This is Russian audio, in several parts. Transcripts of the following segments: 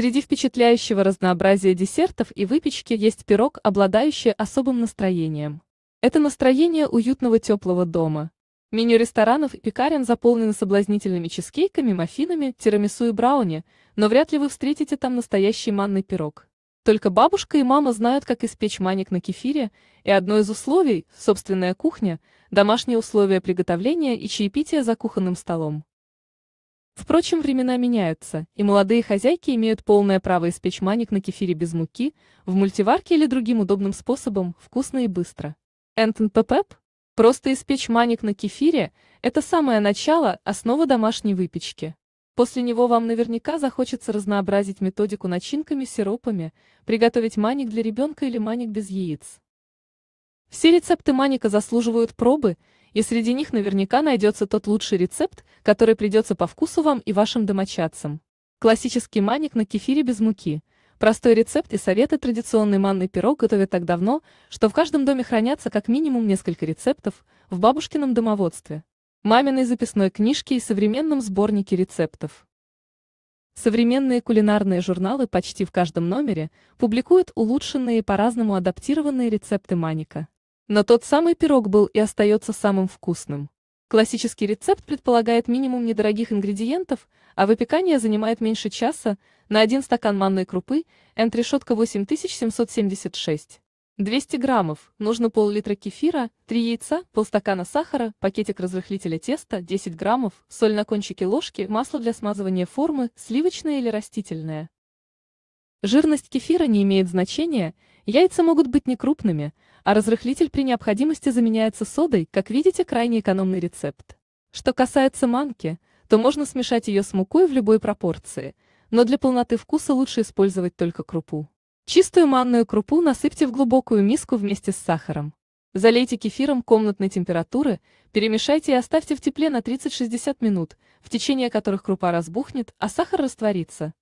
Среди впечатляющего разнообразия десертов и выпечки есть пирог, обладающий особым настроением. Это настроение уютного теплого дома. Меню ресторанов и пекарен заполнено соблазнительными чизкейками, маффинами, тирамису и брауни, но вряд ли вы встретите там настоящий манный пирог. Только бабушка и мама знают, как испечь маник на кефире, и одно из условий – собственная кухня, домашние условия приготовления и чаепития за кухонным столом. Впрочем, времена меняются, и молодые хозяйки имеют полное право испечь маник на кефире без муки, в мультиварке или другим удобным способом, вкусно и быстро. Энтон Пепеп? Просто испечь маник на кефире – это самое начало, основа домашней выпечки. После него вам наверняка захочется разнообразить методику начинками, сиропами, приготовить маник для ребенка или маник без яиц. Все рецепты маника заслуживают пробы – и среди них наверняка найдется тот лучший рецепт, который придется по вкусу вам и вашим домочадцам. Классический маник на кефире без муки. Простой рецепт и советы традиционный манный пирог готовят так давно, что в каждом доме хранятся как минимум несколько рецептов в бабушкином домоводстве, маминой записной книжке и современном сборнике рецептов. Современные кулинарные журналы почти в каждом номере публикуют улучшенные и по-разному адаптированные рецепты маника. Но тот самый пирог был и остается самым вкусным. Классический рецепт предполагает минимум недорогих ингредиентов, а выпекание занимает меньше часа, на один стакан манной крупы, энтрешетка 8776. 200 граммов, нужно пол-литра кефира, 3 яйца, полстакана сахара, пакетик разрыхлителя теста, 10 граммов, соль на кончике ложки, масло для смазывания формы, сливочное или растительное. Жирность кефира не имеет значения, Яйца могут быть некрупными, а разрыхлитель при необходимости заменяется содой, как видите, крайне экономный рецепт. Что касается манки, то можно смешать ее с мукой в любой пропорции, но для полноты вкуса лучше использовать только крупу. Чистую манную крупу насыпьте в глубокую миску вместе с сахаром. Залейте кефиром комнатной температуры, перемешайте и оставьте в тепле на 30-60 минут, в течение которых крупа разбухнет, а сахар растворится.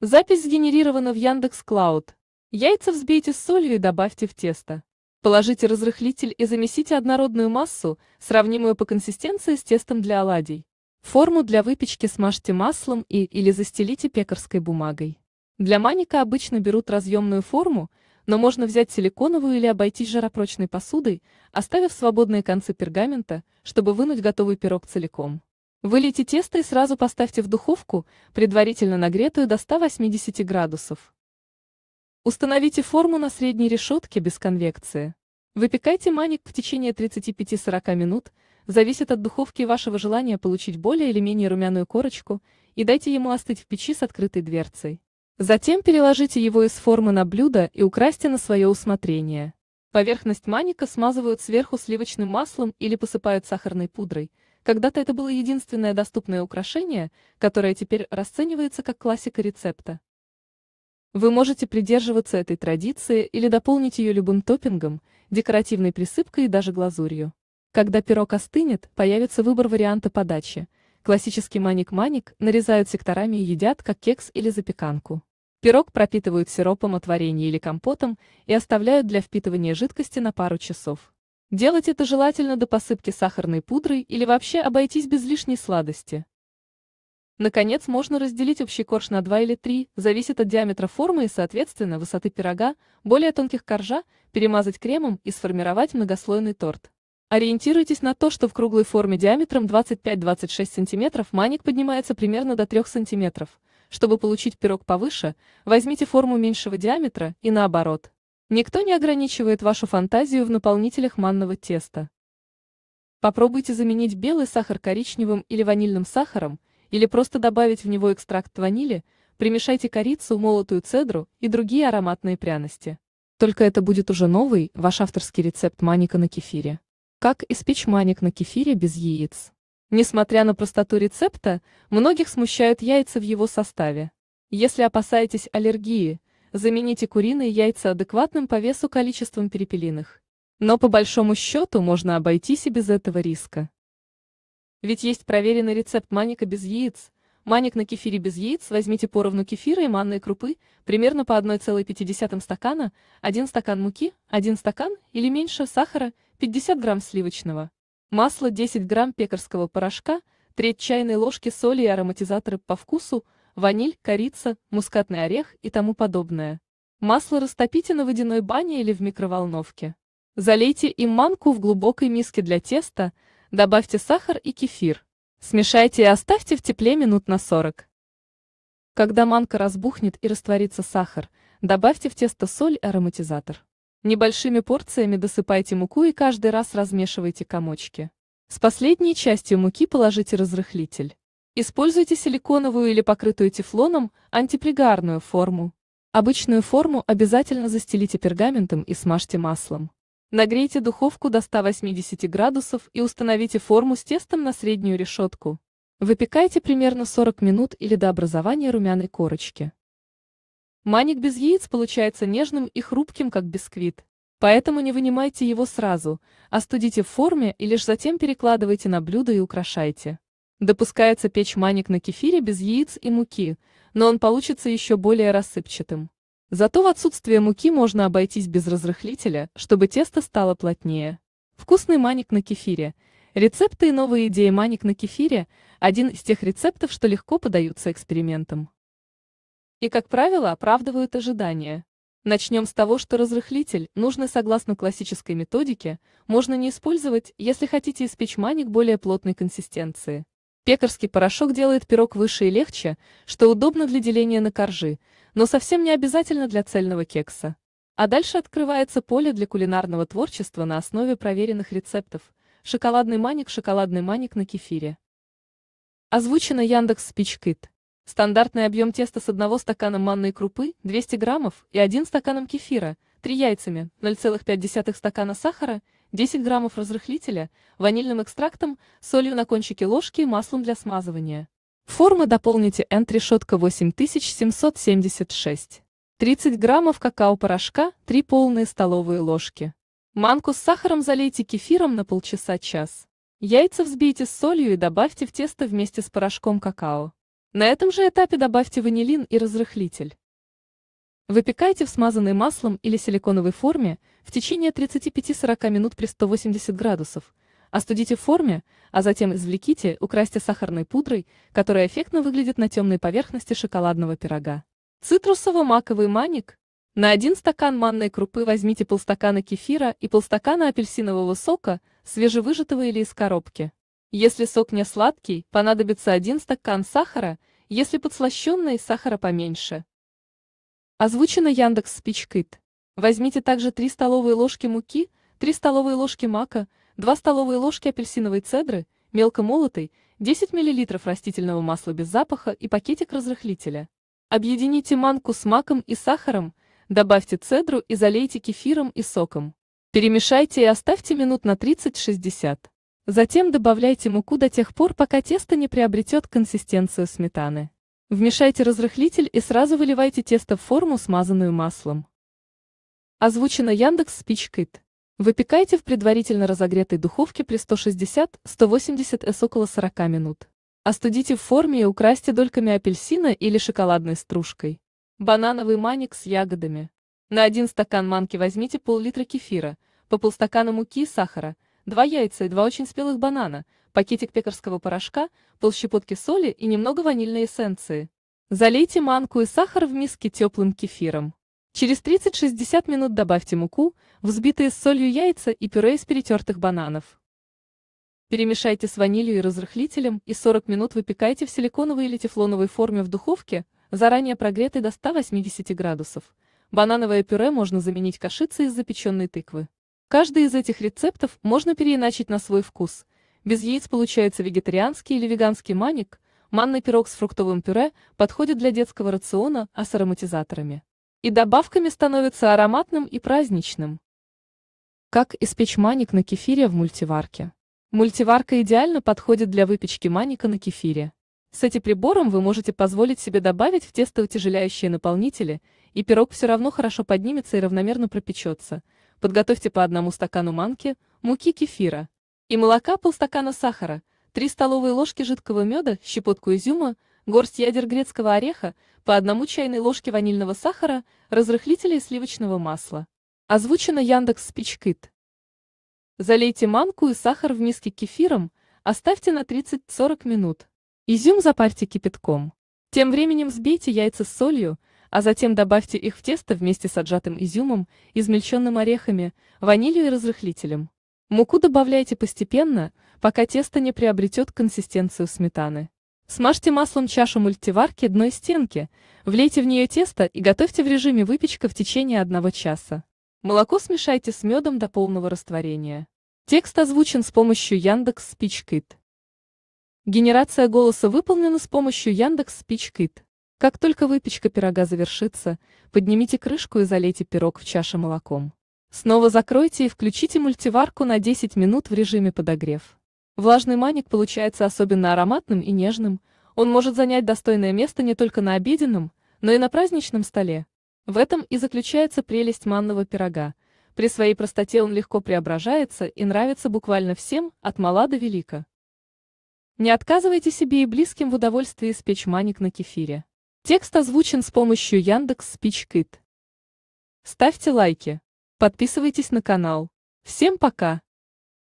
Запись сгенерирована в Яндекс.Клауд. Яйца взбейте с солью и добавьте в тесто. Положите разрыхлитель и замесите однородную массу, сравнимую по консистенции с тестом для оладий. Форму для выпечки смажьте маслом и или застелите пекарской бумагой. Для маника обычно берут разъемную форму, но можно взять силиконовую или обойтись жаропрочной посудой, оставив свободные концы пергамента, чтобы вынуть готовый пирог целиком. Вылейте тесто и сразу поставьте в духовку, предварительно нагретую до 180 градусов. Установите форму на средней решетке без конвекции. Выпекайте маник в течение 35-40 минут, зависит от духовки и вашего желания получить более или менее румяную корочку, и дайте ему остыть в печи с открытой дверцей. Затем переложите его из формы на блюдо и украсьте на свое усмотрение. Поверхность маника смазывают сверху сливочным маслом или посыпают сахарной пудрой. Когда-то это было единственное доступное украшение, которое теперь расценивается как классика рецепта. Вы можете придерживаться этой традиции или дополнить ее любым топпингом, декоративной присыпкой и даже глазурью. Когда пирог остынет, появится выбор варианта подачи. Классический маник-маник нарезают секторами и едят, как кекс или запеканку. Пирог пропитывают сиропом от варенья или компотом и оставляют для впитывания жидкости на пару часов. Делать это желательно до посыпки сахарной пудрой или вообще обойтись без лишней сладости. Наконец, можно разделить общий корж на 2 или 3, зависит от диаметра формы и, соответственно, высоты пирога, более тонких коржа, перемазать кремом и сформировать многослойный торт. Ориентируйтесь на то, что в круглой форме диаметром 25-26 см маник поднимается примерно до 3 см. Чтобы получить пирог повыше, возьмите форму меньшего диаметра и наоборот. Никто не ограничивает вашу фантазию в наполнителях манного теста. Попробуйте заменить белый сахар коричневым или ванильным сахаром – или просто добавить в него экстракт ванили, примешайте корицу, молотую цедру и другие ароматные пряности. Только это будет уже новый, ваш авторский рецепт маника на кефире. Как испечь маник на кефире без яиц? Несмотря на простоту рецепта, многих смущают яйца в его составе. Если опасаетесь аллергии, замените куриные яйца адекватным по весу количеством перепелиных. Но по большому счету можно обойтись и без этого риска. Ведь есть проверенный рецепт маника без яиц. Маник на кефире без яиц возьмите поровну кефира и манной крупы, примерно по 1,5 стакана, 1 стакан муки, 1 стакан или меньше сахара, 50 грамм сливочного, масло 10 грамм пекарского порошка, треть чайной ложки соли и ароматизаторы по вкусу, ваниль, корица, мускатный орех и тому подобное. Масло растопите на водяной бане или в микроволновке. Залейте им манку в глубокой миске для теста, Добавьте сахар и кефир. Смешайте и оставьте в тепле минут на 40. Когда манка разбухнет и растворится сахар, добавьте в тесто соль и ароматизатор. Небольшими порциями досыпайте муку и каждый раз размешивайте комочки. С последней частью муки положите разрыхлитель. Используйте силиконовую или покрытую тефлоном антипригарную форму. Обычную форму обязательно застелите пергаментом и смажьте маслом. Нагрейте духовку до 180 градусов и установите форму с тестом на среднюю решетку. Выпекайте примерно 40 минут или до образования румяной корочки. Маник без яиц получается нежным и хрупким, как бисквит. Поэтому не вынимайте его сразу, а студите в форме и лишь затем перекладывайте на блюдо и украшайте. Допускается печь маник на кефире без яиц и муки, но он получится еще более рассыпчатым. Зато в отсутствие муки можно обойтись без разрыхлителя, чтобы тесто стало плотнее. Вкусный маник на кефире. Рецепты и новые идеи маник на кефире – один из тех рецептов, что легко подаются экспериментам. И, как правило, оправдывают ожидания. Начнем с того, что разрыхлитель, нужно согласно классической методике, можно не использовать, если хотите испечь маник более плотной консистенции. Пекарский порошок делает пирог выше и легче, что удобно для деления на коржи – но совсем не обязательно для цельного кекса. А дальше открывается поле для кулинарного творчества на основе проверенных рецептов. Шоколадный маник, шоколадный маник на кефире. Озвучено Яндекс Спичкит. Стандартный объем теста с одного стакана манной крупы 200 граммов и 1 стаканом кефира, 3 яйцами, 0,5 стакана сахара, 10 граммов разрыхлителя, ванильным экстрактом, солью на кончике ложки и маслом для смазывания. Форма дополните Nt решетка 8776. 30 граммов какао-порошка, 3 полные столовые ложки. Манку с сахаром залейте кефиром на полчаса-час. Яйца взбейте с солью и добавьте в тесто вместе с порошком какао. На этом же этапе добавьте ванилин и разрыхлитель. Выпекайте в смазанной маслом или силиконовой форме в течение 35-40 минут при 180 градусов – Остудите в форме, а затем извлеките, украсьте сахарной пудрой, которая эффектно выглядит на темной поверхности шоколадного пирога. Цитрусово-маковый маник. На один стакан манной крупы возьмите полстакана кефира и полстакана апельсинового сока, свежевыжатого или из коробки. Если сок не сладкий, понадобится один стакан сахара, если подслащенный, сахара поменьше. Озвучено Яндекс Спичкит. Возьмите также 3 столовые ложки муки, 3 столовые ложки мака, 2 столовые ложки апельсиновой цедры, мелко молотой, 10 мл растительного масла без запаха и пакетик разрыхлителя. Объедините манку с маком и сахаром, добавьте цедру и залейте кефиром и соком. Перемешайте и оставьте минут на 30-60. Затем добавляйте муку до тех пор, пока тесто не приобретет консистенцию сметаны. Вмешайте разрыхлитель и сразу выливайте тесто в форму, смазанную маслом. Озвучено Яндекс Спичкит. Выпекайте в предварительно разогретой духовке при 160-180 С около 40 минут. Остудите в форме и украсьте дольками апельсина или шоколадной стружкой. Банановый маник с ягодами. На один стакан манки возьмите пол-литра кефира, по полстакана муки и сахара, два яйца и два очень спелых банана, пакетик пекарского порошка, полщепотки соли и немного ванильной эссенции. Залейте манку и сахар в миске теплым кефиром. Через 30-60 минут добавьте муку, взбитые с солью яйца и пюре из перетертых бананов. Перемешайте с ванилью и разрыхлителем и 40 минут выпекайте в силиконовой или тефлоновой форме в духовке, заранее прогретой до 180 градусов. Банановое пюре можно заменить кашицей из запеченной тыквы. Каждый из этих рецептов можно переиначить на свой вкус. Без яиц получается вегетарианский или веганский маник, манный пирог с фруктовым пюре подходит для детского рациона, а с ароматизаторами и добавками становится ароматным и праздничным. Как испечь маник на кефире в мультиварке? Мультиварка идеально подходит для выпечки маника на кефире. С этим прибором вы можете позволить себе добавить в тесто утяжеляющие наполнители, и пирог все равно хорошо поднимется и равномерно пропечется. Подготовьте по одному стакану манки, муки кефира и молока полстакана сахара, 3 столовые ложки жидкого меда, щепотку изюма – горсть ядер грецкого ореха, по одному чайной ложке ванильного сахара, разрыхлителя и сливочного масла. Озвучено Яндекс Спичкит. Залейте манку и сахар в миске кефиром, оставьте на 30-40 минут. Изюм запарьте кипятком. Тем временем взбейте яйца с солью, а затем добавьте их в тесто вместе с отжатым изюмом, измельченным орехами, ванилью и разрыхлителем. Муку добавляйте постепенно, пока тесто не приобретет консистенцию сметаны. Смажьте маслом чашу мультиварки дной стенки, влейте в нее тесто и готовьте в режиме выпечка в течение одного часа. Молоко смешайте с медом до полного растворения. Текст озвучен с помощью Яндекс Спичкит. Генерация голоса выполнена с помощью Яндекс Спичкит. Как только выпечка пирога завершится, поднимите крышку и залейте пирог в чашу молоком. Снова закройте и включите мультиварку на 10 минут в режиме подогрев. Влажный маник получается особенно ароматным и нежным, он может занять достойное место не только на обеденном, но и на праздничном столе. В этом и заключается прелесть манного пирога. При своей простоте он легко преображается и нравится буквально всем, от мала до велика. Не отказывайте себе и близким в удовольствии испечь маник на кефире. Текст озвучен с помощью Яндекс Спичкит. Ставьте лайки. Подписывайтесь на канал. Всем пока!